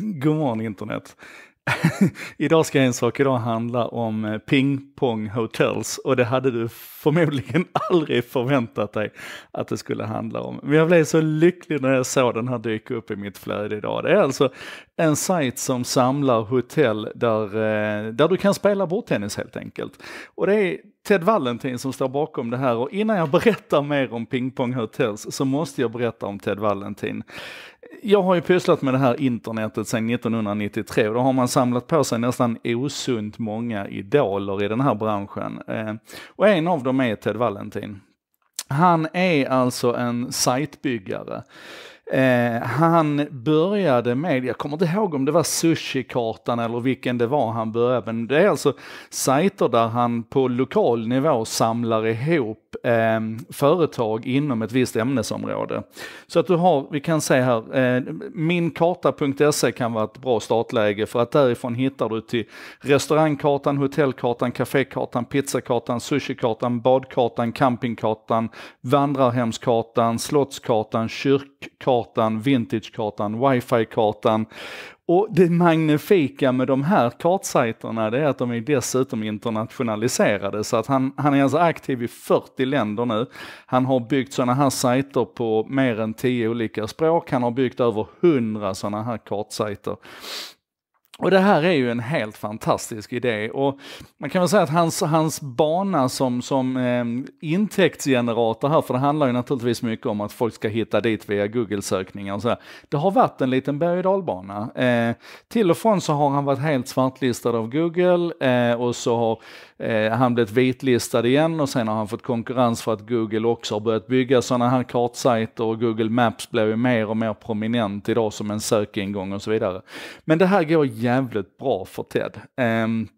God morgon internet. Idag ska en sak idag handla om eh, Ping Pong Hotels och det hade du förmodligen aldrig förväntat dig att det skulle handla om. Men jag blev så lycklig när jag såg den här dyka upp i mitt flöde idag. Det är alltså en sajt som samlar hotell där, eh, där du kan spela bordtennis helt enkelt. Och det är Ted Valentin som står bakom det här och innan jag berättar mer om Ping Pong Hotels så måste jag berätta om Ted Valentin jag har ju pysslat med det här internetet sedan 1993 och då har man samlat på sig nästan osunt många idoler i den här branschen. Eh, och en av dem är Ted Valentin. Han är alltså en sajtbyggare. Eh, han började med, jag kommer inte ihåg om det var sushikartan eller vilken det var han började med, det är alltså sajter där han på lokal nivå samlar ihop eh, företag inom ett visst ämnesområde. Så att du har, vi kan se här, eh, minkarta.se kan vara ett bra startläge för att därifrån hittar du till restaurangkartan, hotellkartan, kafékartan, pizzakartan, sushikartan, badkartan, campingkartan, vandrarhemskartan, slottskartan, kyrkkartan, vintagekartan, wifi-kartan och det magnifika med de här kartsajterna det är att de är dessutom internationaliserade så att han, han är alltså aktiv i 40 länder nu. Han har byggt sådana här sajter på mer än 10 olika språk, han har byggt över 100 sådana här kartsajter. Och det här är ju en helt fantastisk idé och man kan väl säga att hans, hans bana som, som eh, intäktsgenerator här, för det handlar ju naturligtvis mycket om att folk ska hitta dit via Google-sökningar och sådär. Det har varit en liten berg och dalbana. Eh, till och från så har han varit helt svartlistad av Google eh, och så har eh, han blivit vitlistad igen och sen har han fått konkurrens för att Google också har börjat bygga sådana här kartsajter och Google Maps blir ju mer och mer prominent idag som en sökingång och så vidare. Men det här går jävligt bra för Ted. Um,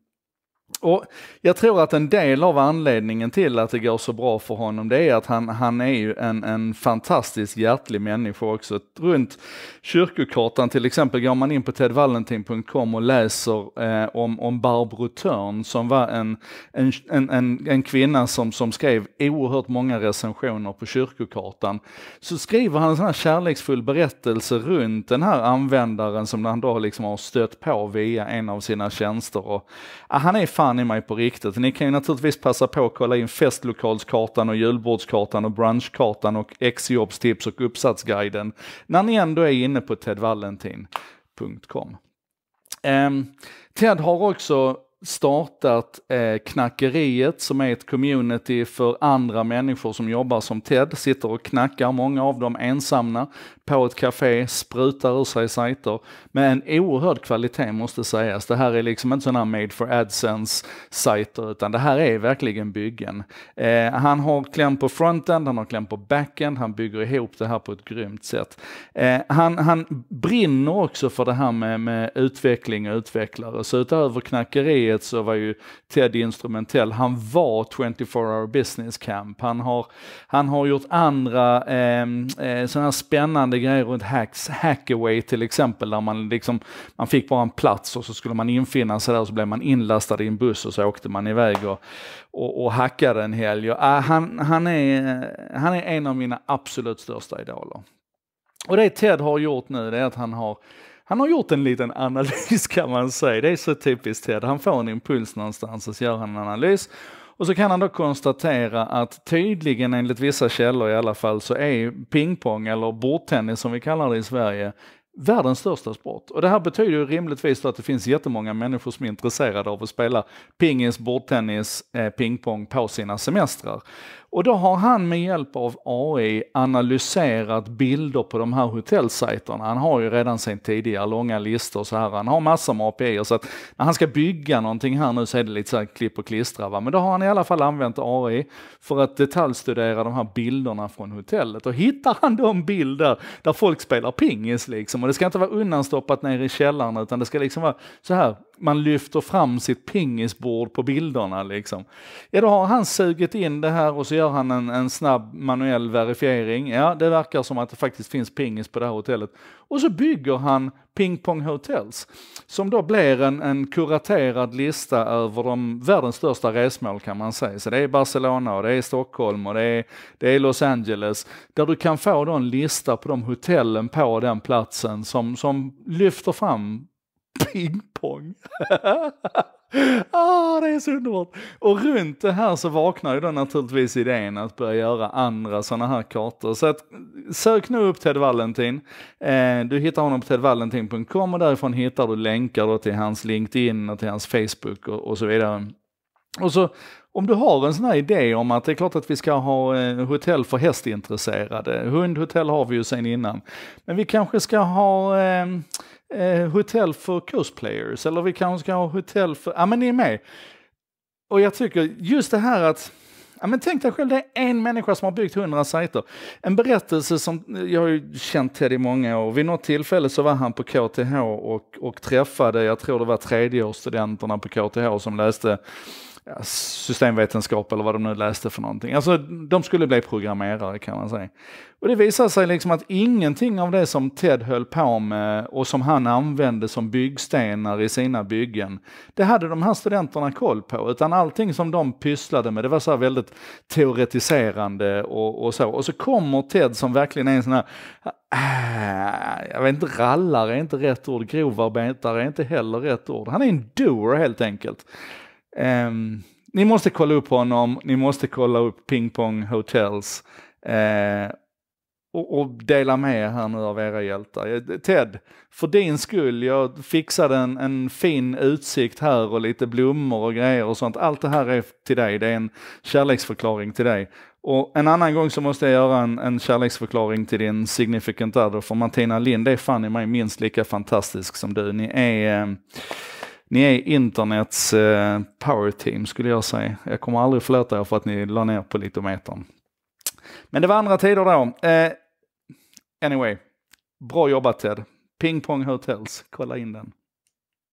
och jag tror att en del av anledningen till att det går så bra för honom, det är att han, han är ju en, en fantastisk hjärtlig människa också. Runt kyrkokartan till exempel går man in på tedvalentin.com och läser eh, om, om Barbro Törn som var en, en, en, en, en kvinna som, som skrev oerhört många recensioner på kyrkokartan. Så skriver han en sån här kärleksfull berättelse runt den här användaren som han då liksom har stött på via en av sina tjänster. Och, ah, han är fan i mig på riktigt. Ni kan ju naturligtvis passa på att kolla in festlokalskartan och julbordskartan och brunchkartan och exjobbstips och uppsatsguiden när ni ändå är inne på tedvalentin.com. Eh, Ted har också startat eh, Knackeriet som är ett community för andra människor som jobbar som TED, sitter och knackar, många av dem ensamma på ett café, sprutar ur sig sajter. Med en oerhörd kvalitet måste sägas. Det här är liksom inte sådana här made for AdSense-sajter, utan det här är verkligen byggen. Eh, han har kläm på frontend, han har kläm på backend, han bygger ihop det här på ett grymt sätt. Eh, han, han brinner också för det här med, med utveckling och utvecklare. Så utöver knackeriet så var ju Ted instrumentell. Han var 24 hour business camp. Han har, han har gjort andra eh, eh sådana här spännande liknande grejer runt hacks, Hackaway till exempel, där man, liksom, man fick bara en plats och så skulle man infinna sig där och så blev man inlastad i en buss och så åkte man iväg och, och, och hackade en helg. Och, äh, han, han, är, han är en av mina absolut största idoler. Och det Ted har gjort nu det är att han har han har gjort en liten analys kan man säga. Det är så typiskt Ted. Han får en impuls någonstans och så gör han en analys. Och så kan han då konstatera att tydligen enligt vissa källor i alla fall så är pingpong eller bordtennis som vi kallar det i Sverige världens största sport. Och det här betyder ju rimligtvis att det finns jättemånga människor som är intresserade av att spela pingis, bordtennis, eh, pingpong på sina semestrar. Och då har han med hjälp av AI analyserat bilder på de här hotellsajterna. Han har ju redan sedan tidigare långa listor så här. Han har massor med API så att när han ska bygga någonting här nu så är det lite så här klipp och klistra. Va? Men då har han i alla fall använt AI för att detaljstudera de här bilderna från hotellet. Och hittar han de bilder där, folk spelar pingis liksom och det ska inte vara undanstoppat nere i källaren utan det ska liksom vara så här man lyfter fram sitt pingisbord på bilderna. Liksom. Ja, då har han sugit in det här och så gör han en, en snabb manuell verifiering. Ja, det verkar som att det faktiskt finns pingis på det här hotellet. Och så bygger han Ping Pong Hotels, som då blir en, en kuraterad lista över de världens största resmål kan man säga. Så det är Barcelona och det är Stockholm och det är, det är Los Angeles, där du kan få då en lista på de hotellen på den platsen som, som lyfter fram pingpong. ah, det är så underbart. Och runt det här så vaknar ju då naturligtvis idén att börja göra andra sådana här kartor. Så att, sök nu upp Ted Valentin. Eh, du hittar honom på tedvalentin.com och därifrån hittar du länkar då till hans LinkedIn och till hans Facebook och, och så vidare. Och så om du har en sån här idé om att det är klart att vi ska ha eh, hotell för hästintresserade, hundhotell har vi ju sen innan, men vi kanske ska ha ehm, eh, hotell för cosplayers eller vi kanske ska ha hotell för, ja men ni är med. Och jag tycker just det här att Ja, men tänk dig själv, det är en människa som har byggt hundra sajter. En berättelse som, eh, jag har ju känt Ted i många år, vid något tillfälle så var han på KTH och, och träffade, jag tror det var tredjeårsstudenterna på KTH som läste ja, systemvetenskap eller vad de nu läste för någonting. Alltså de skulle bli programmerare kan man säga. Och det visade sig liksom att ingenting av det som Ted höll på med och som han använde som byggstenar i sina byggen, det hade de här studenterna koll på. Utan allting som de pysslade med, det var så väldigt teoretiserande och, och, så. Och så kommer Ted som verkligen är en sån här, äh, jag vet inte, rallare är inte rätt ord, grovarbetare är inte heller rätt ord. Han är en doer helt enkelt. Um, ni måste kolla upp honom, ni måste kolla upp Ping Pong Hotels eh, och, och, dela med er här nu av era hjältar. Eh, Ted, för din skull, jag fixade en, en, fin utsikt här och lite blommor och grejer och sånt. Allt det här är till dig, det är en kärleksförklaring till dig. Och en annan gång så måste jag göra en, en kärleksförklaring till din significant other, för Martina Lind är fan i mig minst lika fantastisk som du. Ni är... Eh, ni är internets eh, team skulle jag säga. Jag kommer aldrig förlåta er för att ni la ner på litometern. Men det var andra tider då. Eh, anyway, bra jobbat Ted. Ping Pong Hotels, kolla in den.